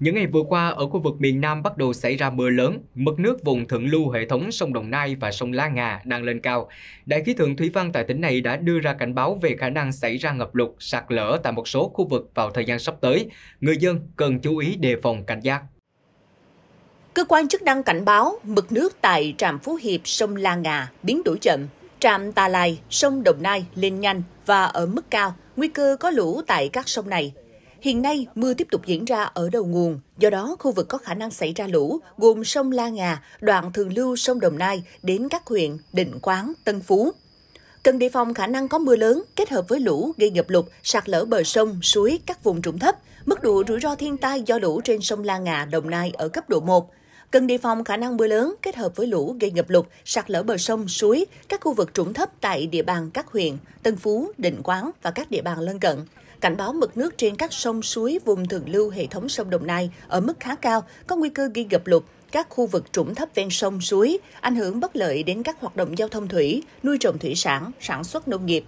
Những ngày vừa qua, ở khu vực miền Nam bắt đầu xảy ra mưa lớn, mực nước vùng thượng lưu hệ thống sông Đồng Nai và sông La Ngà đang lên cao. Đại khí tượng Thủy văn tại tỉnh này đã đưa ra cảnh báo về khả năng xảy ra ngập lụt, sạt lở tại một số khu vực vào thời gian sắp tới. Người dân cần chú ý đề phòng cảnh giác. Cơ quan chức năng cảnh báo mực nước tại trạm Phú Hiệp sông La Ngà biến đổi chậm, trạm Tà Lai, sông Đồng Nai lên nhanh và ở mức cao, nguy cơ có lũ tại các sông này. Hiện nay, mưa tiếp tục diễn ra ở đầu nguồn, do đó khu vực có khả năng xảy ra lũ gồm sông La Ngà, đoạn thường lưu sông Đồng Nai đến các huyện Định Quán, Tân Phú. Cần đề phòng khả năng có mưa lớn kết hợp với lũ gây ngập lụt, sạt lở bờ sông, suối các vùng trũng thấp, mức độ rủi ro thiên tai do lũ trên sông La Ngà, Đồng Nai ở cấp độ 1. Cần đề phòng khả năng mưa lớn kết hợp với lũ gây ngập lụt, sạt lở bờ sông, suối, các khu vực trũng thấp tại địa bàn các huyện Tân Phú, Định Quán và các địa bàn lân cận. Cảnh báo mực nước trên các sông suối vùng thượng lưu hệ thống sông Đồng Nai ở mức khá cao, có nguy cơ ghi ngập lụt các khu vực trũng thấp ven sông suối, ảnh hưởng bất lợi đến các hoạt động giao thông thủy, nuôi trồng thủy sản, sản xuất nông nghiệp,